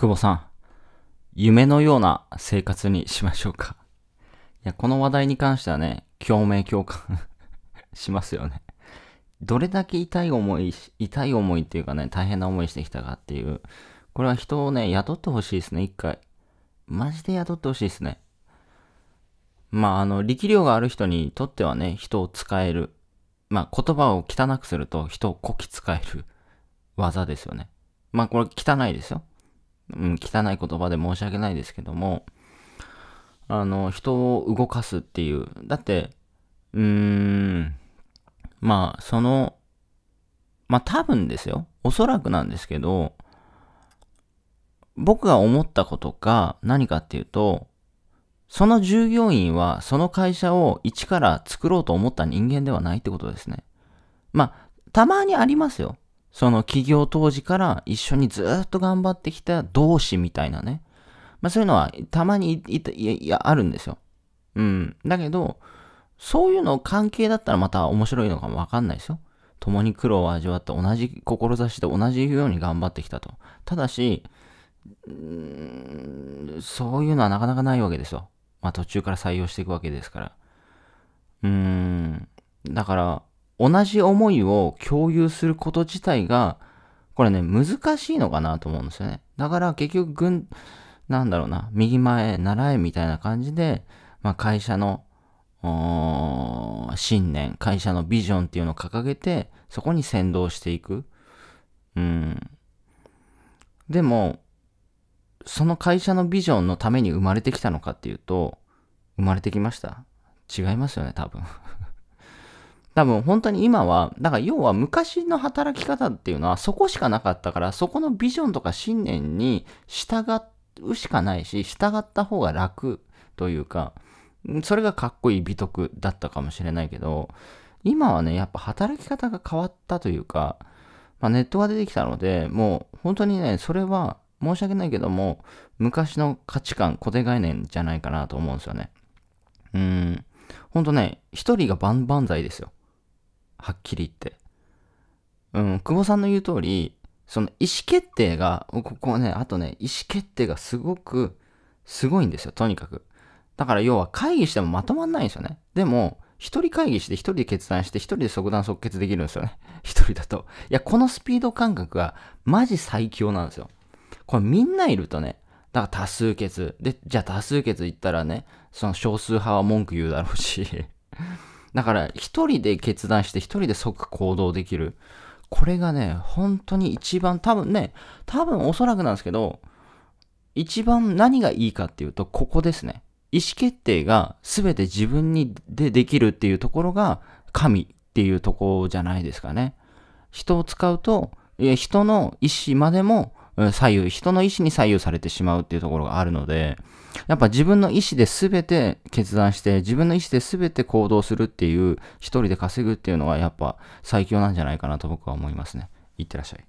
久保さん、夢のような生活にしましょうか。いや、この話題に関してはね、共鳴共感 しますよね。どれだけ痛い思い、痛い思いっていうかね、大変な思いしてきたかっていう。これは人をね、雇ってほしいですね、一回。マジで雇ってほしいですね。まあ、あの、力量がある人にとってはね、人を使える。まあ、言葉を汚くすると人をこき使える技ですよね。まあ、これ汚いですよ。うん、汚い言葉で申し訳ないですけども、あの、人を動かすっていう。だって、うーん、まあ、その、まあ多分ですよ。おそらくなんですけど、僕が思ったことが何かっていうと、その従業員はその会社を一から作ろうと思った人間ではないってことですね。まあ、たまにありますよ。その起業当時から一緒にずっと頑張ってきた同志みたいなね。まあそういうのはたまにいやあるんですよ。うん。だけど、そういうの関係だったらまた面白いのかもわかんないですよ。共に苦労を味わって同じ志で同じように頑張ってきたと。ただし、うんそういうのはなかなかないわけですよ。まあ途中から採用していくわけですから。うーん。だから、同じ思いを共有すること自体が、これね、難しいのかなと思うんですよね。だから結局、軍、なんだろうな、右前、習えみたいな感じで、まあ、会社の信念、会社のビジョンっていうのを掲げて、そこに先導していく。うん。でも、その会社のビジョンのために生まれてきたのかっていうと、生まれてきました違いますよね、多分多分本当に今は、だから要は昔の働き方っていうのはそこしかなかったから、そこのビジョンとか信念に従うしかないし、従った方が楽というか、それがかっこいい美徳だったかもしれないけど、今はね、やっぱ働き方が変わったというか、まあ、ネットが出てきたので、もう本当にね、それは申し訳ないけども、昔の価値観、固定概念じゃないかなと思うんですよね。うん。本当ね、一人が万々歳ですよ。はっきり言って。うん、久保さんの言う通り、その意思決定が、ここね、あとね、意思決定がすごく、すごいんですよ、とにかく。だから要は会議してもまとまんないんですよね。でも、一人会議して一人で決断して一人で即断即決できるんですよね。一人だと。いや、このスピード感覚がマジ最強なんですよ。これみんないるとね、だから多数決。で、じゃあ多数決言ったらね、その少数派は文句言うだろうしだから一人で決断して一人で即行動できる。これがね、本当に一番多分ね、多分おそらくなんですけど、一番何がいいかっていうと、ここですね。意思決定が全て自分にでできるっていうところが神っていうとこじゃないですかね。人を使うと、人の意思までも左右、人の意思に左右されてしまうっていうところがあるので、やっぱ自分の意思で全て決断して、自分の意思で全て行動するっていう、一人で稼ぐっていうのはやっぱ最強なんじゃないかなと僕は思いますね。いってらっしゃい。